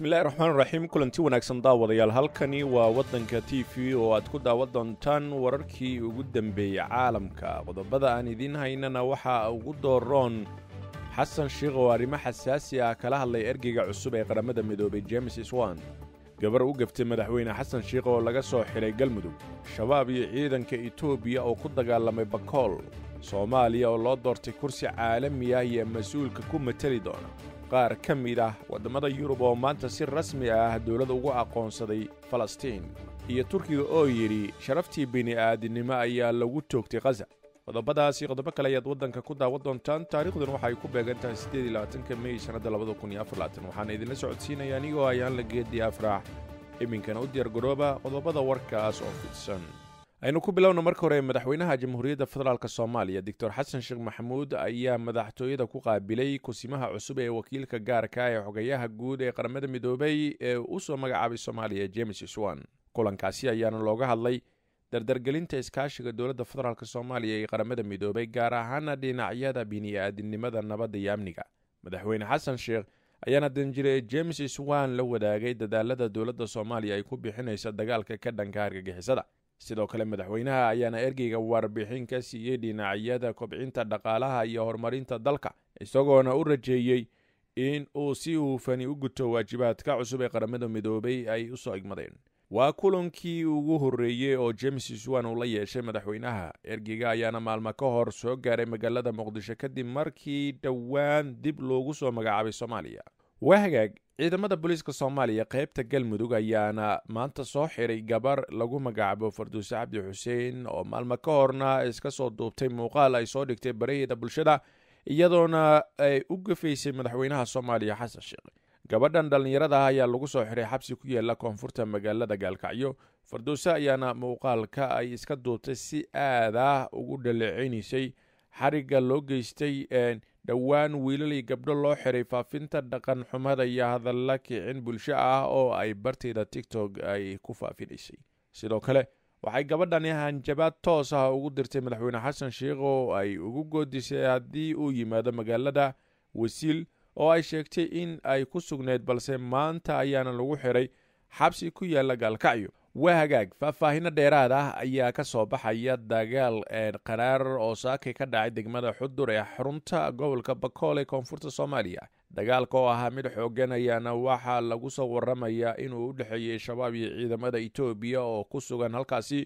bismillahi raxmaan raxiim kulanti wanaagsan daawadayaal halkani waa waddanka t v oo aad ku daawan doontaan wararkii ugu dambeeyey caalamka qodobada aan idiin haynana waxaa ugu dooroon xasan shiikh oo arrimo xasaasi ah kala hadlay ergeyga cusub ee qaramada midoobay james swan gabar u gaftay madaxweyne xasan shiikh oo laga soo xidhay galmudug shabaab iyo ciidanka itoobiya oo ku dagaalamay bakool soomaaliya oo loo doortay kursi caalami ah iyo mas-uulka ku mateli doona qaar ka mid ah waddammada yurub oo maanta si rasmi ah dowlad ugu aqoonsaday falastiin iyo turkiga oo yidhi sharaftii bini'aadinimo ayaa lagu toogtay khaza qodobadaasi qodobo kale ayaad waddanka ku daawan doontaan taariikhdan waxaay ku beegan tahay siddeedilabaatanka mey sannadda labada kun iyo afarlabaatan waxaana idinla socodsiinaya anigoo ayaanla ah geeddi afrax iminkana u diyaar garooba qodobada warkaas oo fidsan aynu ku bilowno marka hore madaxweynaha jamhuuriyadda federaalk soomaaliya doctor xasan sheekh maxamuud ayaa madaxtooyada ku qaabilay kusimaha cusub ee wakiilka gaarka ah ee xogayaha guud ee qaramada midoobay ee u soo magacaabay soomaaliya james swan kulankaasi ayaana looga hadlay dardargelinta iskaashiga dowladda federaalk soomaaliya ee qaramada midoobay gaar ahaana dhinacyada bini-aadinimada nabadda iyo amniga madaxweyne xasan sheekh ayaana danjire james swan la wadaagay dadaalada dowladda soomaaliya ay ku bixinaysa dagaalka ka dhanka argagixisada sidoo kale madaxweynaha ayaana ergeyga warbixin ka siiyey dhinacyada kobcinta dhaqaalaha iyo horumarinta dalka isagoona u rajeeyey in uu si huufani u guto waajibaadka cusub ee qaramada midoobay ay usoo igmadeen waa kulankii ugu horreeyey oo james swan uu la yeeshay madaxweynaha ergeyga ayaana maalmo ka hor soo gaaray magaalada muqdisho kadib markii dhowaan dib loogu soo magacaabay soomaaliya wahagaag ciidamada booliiska soomaaliya qaybta galmudug ayaana maanta soo xiray gabar lagu magacaabo farduuse cabdi xuseen oo maalmo ka horna iska soo duubtay muuqaal ay soo dhigtay baraheeda bulshada iyadoona ay u gafaysay madaxweynaha soomaaliya xasan sheekh gabadhan dhallinyarada ayaa lagu soo xiray xabsi ku yaalla koonfurta magaalada gaalkacyo farduuse ayaana muuqaalka ay iska duubtay si aad ah ugu dhaleecinaysay xarigga loo geystay dhowaan wiilalii gabdho loo xiray faafinta dhaqan xumada iyo hadalla kicin bulsho ah oo ay barteeda tigtog ay ku faafinaysay sidoo kale waxay gabadhani hanjabaad toos ah ugu dirtay madaxweyne xasan sheekh oo ay ugu goodisay haddii uu yimaado magaalada wasiil oo ay sheegtay in ay ku sugnayd balse maanta ayaana lagu xiray xabsi ku yaalla gaalkacyo waa hagaag faahfaahinno dheeraad ah ayaa ka soo baxaya dagaal qaraar oo saakay ka dhacay degmada xudur ee xurunta gobolka bakool ee koonfurta soomaaliya dagaalka oo ahaa mid xoogan ayaana waxaa lagu soo waramayaa inuu u dhexeeyey shabaab iyo ciidamada etoobiya oo ku sugan halkaasi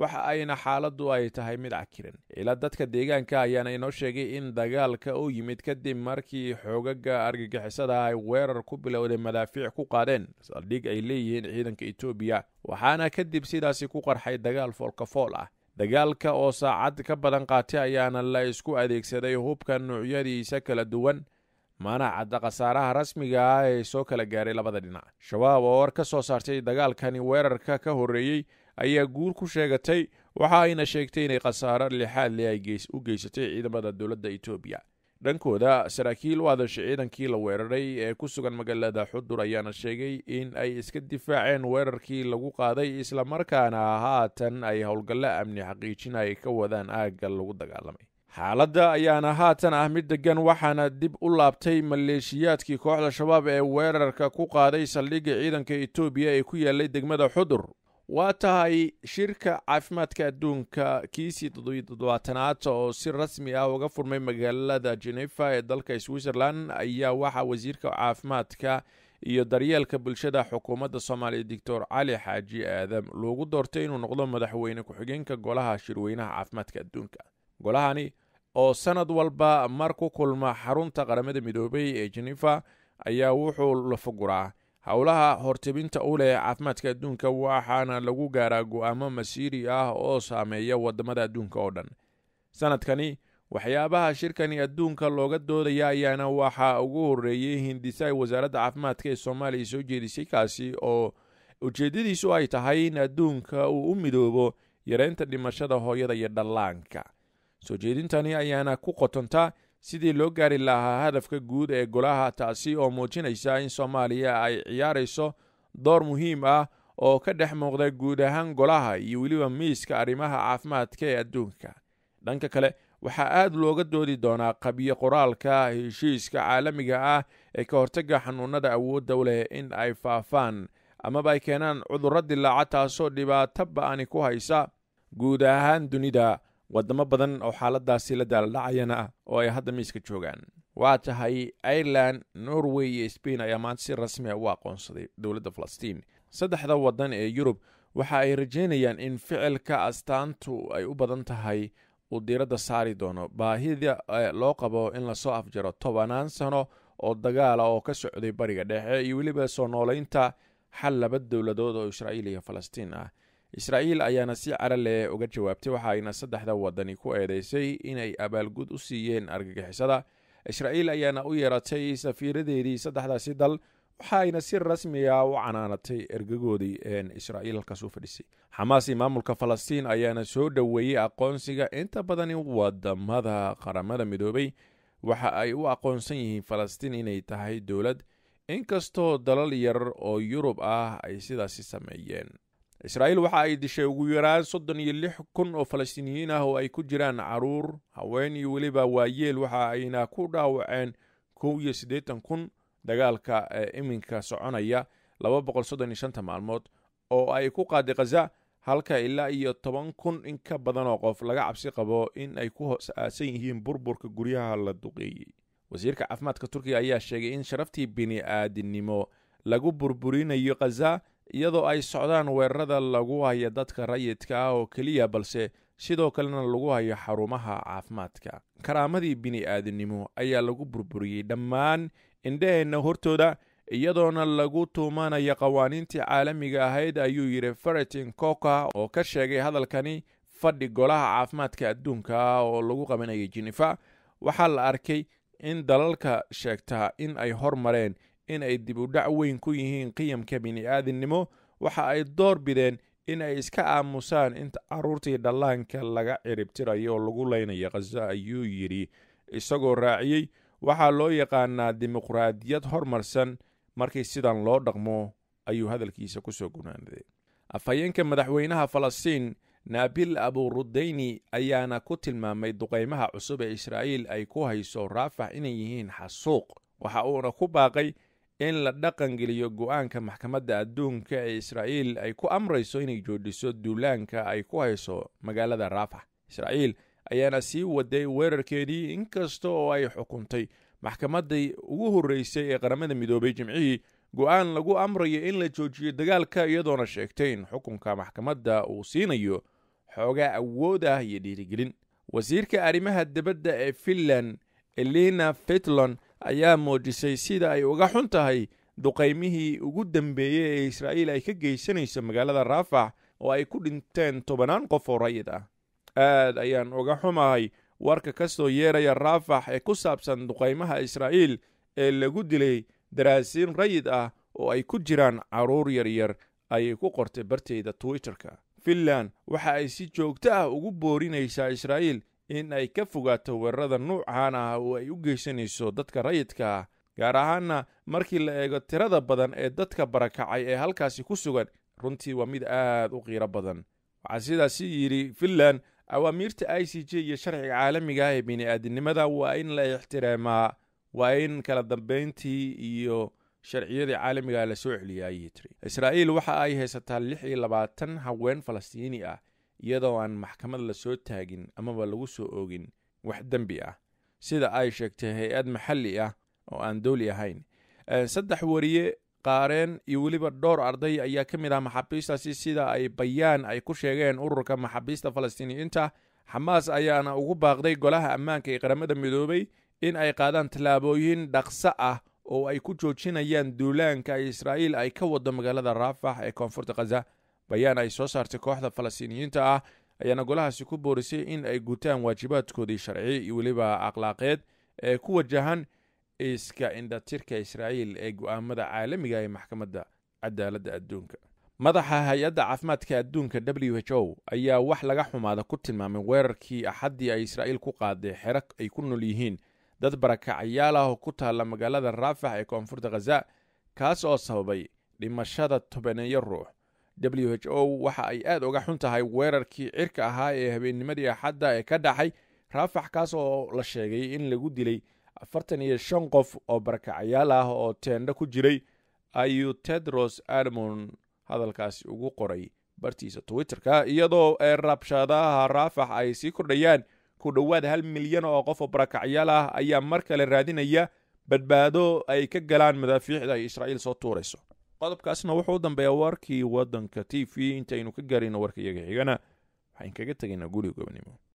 waxa ayna xaaladdu ay tahay mid cakiran ila dadka deegaanka ayaana inoo sheegay in dagaalka uu yimid kadib markii xoogaga argagixisada ay weerar ku bilowday madaafiic ku qaadeen saldhig ay leeyihiin ciidanka etoobiya waxaana kadib sidaasi ku qarxay dagaal foolkafool ah dagaalka oo saacad ka badan qaatay ayaana la isku adeegsaday hubka nuucyadiisa kala duwan maana cadda khasaaraha rasmiga ah ee soo kala gaaray labada dhinac shabaab oo war ka soo saartay dagaalkani weerarka ka horreeyey ayaa guur ku sheegatay waxa ayna sheegtay inay khasaaro lixaadle ay u geysatay ciidamada dowladda etoobiya dhankooda saraakiil u hadasha ciidankii la weeraray ee ku sugan magaalada xudur ayaana sheegay in ay iska difaaceen weerarkii lagu qaaday islamarkaana haatan ay howlgallo amni xaqiijin ay ka wadaan aagga lagu dagaalamay xaaladda ayaana haatan ah mid deggan waxaana dib u laabtay maleeshiyaadkii kooxda shabaab ee weerarka ku qaaday saldhigga ciidanka etoobiya ee ku yaallay degmada xudur waa tahay shirka caafimaadka adduunka kiisii toddobiyo toddobaatanaad oo si rasmi ah uga furmay magaalada jenefa ee dalka switzerland ayaa waxaa wasiirka caafimaadka iyo daryeelka bulshada xukuumadda soomaaliya doctor cali xaaji aadam loogu doortay inuu noqdo madaxweyne ku-xigeenka golaha shirweynaha caafimaadka adduunka golahani oo sanad walba mar ku kulma xarunta qaramada midoobay ee jenefa ayaa wuxuu lafaguraa howlaha hortibinta u leh caafimaadka adduunka waxaana lagu gaaraa go masiiri ah oo saameeya waddamada adduunka oo dhan sanadkani waxyaabaha shirkani adduunka looga doodaya ayaana waxaa ugu horeeyey hindisa wasaaradda caafimaadka ee soomaaliya soo jeedisay kaasi oo ujeeddadiisu ay tahay in adduunka uu u midoobo yareynta dhimashada hooyada iyo dhallaanka soo jeedintani ayaana ku qotonta sidii loo gaari lahaa hadafka guud ee golaha taasi oo muujinaysa in soomaaliya ay ciyaarayso door muhiim ah oo ka dhex muuqda guud ahaan golaha iyo weliba miiska arrimaha caafimaadka ee adduunka dhanka kale waxaa aad looga doodi doonaa qabiyo qoraalka heshiiska caalamiga ah ee ka hortagga xanuunada awoodda leh in ay faafaan amaba ay keenaan cudurro dilaaca taasoo dhibaato ba-ani ku haysa guud ahaan dunida waddamo badan oo xaaladaasi la daaldhacayana ah oo ay hadda miiska joogaan waa tahay ireland norway iyo sbain ayaa maanta si rasmia ah u aqoonsaday dowladda falastiin saddexda waddan ee yurub waxa ay rajaynayaan in ficilka astaantu ay u badan tahay uu diiradda saari doono baahida eh, loo qabo in lasoo afjaro tobanaan sano oo dagaala ah oo ka socday bariga dhexe iyo weliba soo noolaynta xal laba dowladood oo israa'iil iyo falastiin ah israa'iil ayaana si cara leh uga jawaabtay waxa ayna saddexda waddani ku eedeysay inay abaalgud u siiyeen argagixisada israa'iil ayaana u yeeratay safiiradeedii saddexdaasi dal waxa ayna si rasmiga ah u canaanatay ergagoodii een israa'iil halkaas u fadhisay xamaas iyo maamulka falastiin ayaana soo dhoweeyey aqoonsiga inta badani waddamada qaramada midoobay waxa ay u aqoonsan yihiin falastiin inay tahay dowlad inkastoo dalal yar oo yurub ah ay sidaasi sameeyeen israa'iil waxa ay dishay ugu yaraan soddon iyo lix kun oo falastiiniyiin ah oo ay ku jiraan caruur haween iyo weliba waayeel waxa ayna ku dhaawaceen kow iyo siddeetan kun dagaalka ee iminka soconaya laba boqol soddon iyo shanta maalmood oo ay ku qaaday khaza halka ilaa iyo toban kun in ka badan oo qof laga cabsi qabo in ay ku hoos aasan yihiin burburka guryaha la duqeeyey wasiirka caafimaadka turkiga ayaa sheegay in sharaftii bini aadinnimo lagu burburinayo khaza iyadoo ay socdaan weerarada lagu hayo dadka rayidka ah oo keliya balse sidoo kalena lagu hayo xarumaha caafimaadka karaamadii bini-aadinimo ayaa lagu burburiyey dhammaan indhaheenna hortooda iyadoona lagu tuumanayo qawaaniintii caalamiga ahayd ayuu yidhi faretin koka oo ka sheegay hadalkani fadhi golaha caafimaadka adduunka ah oo lagu qabanayay jinefa waxaa la arkay in dalalka sheegtaa in ay hor mareen in ay dib u dhac weyn ku yihiin qiyamka bini'aadinimo waxa ay door bideen in ay iska aamusaan inta carruurtii dhallaanka laga ciribtirayo oo lagu leynayo khaza ayuu yidhi isagoo raaciyey waxaa loo yaqaanaa dimuqraadiyad hormarsan markii sidan loo dhaqmo ayuu hadalkiisa ku soo gunaanaday afhayeenka madaxweynaha falastiin naabil aburudayni ayaana ku tilmaamay duqaymaha cusub ee israa'iil ay ku hayso raafax inay yihiin xasuuq waxa uuna ku baaqay in la dhaqangeliyo go'aanka maxkamadda adduunka ee israa'iil ay ku amrayso inay joodhiso duulaanka ay ku hayso magaalada rafa israa'iil ayaana sii waday weerarkeedii inkasta oo ay xukuntay maxkamaddii ugu horreysay ee qaramada midoobay jimcihii go-aan lagu amrayo in la joojiyo dagaalka iyadoona sheegtay in xukunka maxkamadda uu siinayo xoogaa awood ah iyo dhiirigelin wasiirka arrimaha dibadda ee finland elina fitland ayaa muujisay sida ay uga xun tahay duqaymihii ugu dambeeyey ee israa'iil ay ka geysanayso magaalada raafax oo ay ku dhinteen tobanaan qof oo rayid ah aad ayaan uga xumahay warka ka soo yeeraya raafax ee ku saabsan duqaymaha israa'iil ee lagu dilay daraasiin rayid ah oo ay ku jiraan carruur yaryar ayay ku qortay barteyda twitterka finland waxa ay si joogto ah ugu boorinaysaa israa'iil in ay ka fogaato weerarada nuucan ah oo ay u geysanayso dadka rayidka ah gaar ahaanna markii la eego tirada badan ee dadka barakacay ee halkaasi ku sugan runtii waa mid aad u qiiro badan waxaa sidaasi yidhi finland awaamiirta i c j iyo sharciga caalamiga ah ee bini-aadinimada waa in la ixtiraamaa waa in kala dambayntii iyo sharciyadii caalamiga ah lasoo celiyay israa-iil waxa ay haysataa lix iyo labaatan haween falastiini ah iyadoo aan maxkamad la soo taagin amaba lagu soo oogin wax dembi ah sida ay sheegtay hay-ad maxalli ah oo aan dowli ahayn saddex wariye qaareen iyo weliba dhowr arday ayaa ka mid ah maxaabiistaasi sida ay bayaan ay ku sheegeen ururka maxaabiista falastiiniyiinta xamaas ayaana ugu baaqday golaha ammaanka ee qaramada midoobay in ay qaadaan tallaabooyin dhaqso ah oo ay ku joojinayaan duulaanka ay israa'iil ay ka waddo magaalada rafax ee koonfurta khaza bayaan ay soo saartay kooxda falastiiniyiinta ah ayaana golahaasi ku boorisay in ay gutaan waajibaadkoodii sharci iyo weliba akhlaaqeed ee ku wajahan iska indhatirka israa'iil ee go'aamada caalamiga ah ee maxkamadda cadaaladda adduunka madaxa hay-adda caafimaadka adduunka w h o ayaa wax laga xumaada ku tilmaamay weerarkii axaddii ay israa'iil ku qaaday xero ay ku nool yihiin dad barakacayaal ah oo ku taalla magaalada rafax ee koonfurta khaza kaas oo sababay dhimashada tobaneeyo ruux w h o waxa ay aad uga xun tahay weerarkii cirka ahaa ee habeennimadii axadda ee ka dhaxay raafax kaas oo la sheegay in lagu dilay afartan iyo shan qof oo barakacayaal ah oo teendho ku jiray ayuu tedros adamon hadalkaasi ugu qoray bartiisa twitterka iyadoo ee rabshadaha raafax ay sii kordhayaan ku dhowaad hal milyan oo qof oo barakacyaal ah ayaa mar kale raadinaya badbaado ay ka galaan madaafiixda ay israa'iil soo tuurayso qodobkaasna wuxuu u dambeeyaa warkii waddanka t v intaynu ka gaarayno warka iyaga xigana waxaan kaga tegaynaa guri gobnimo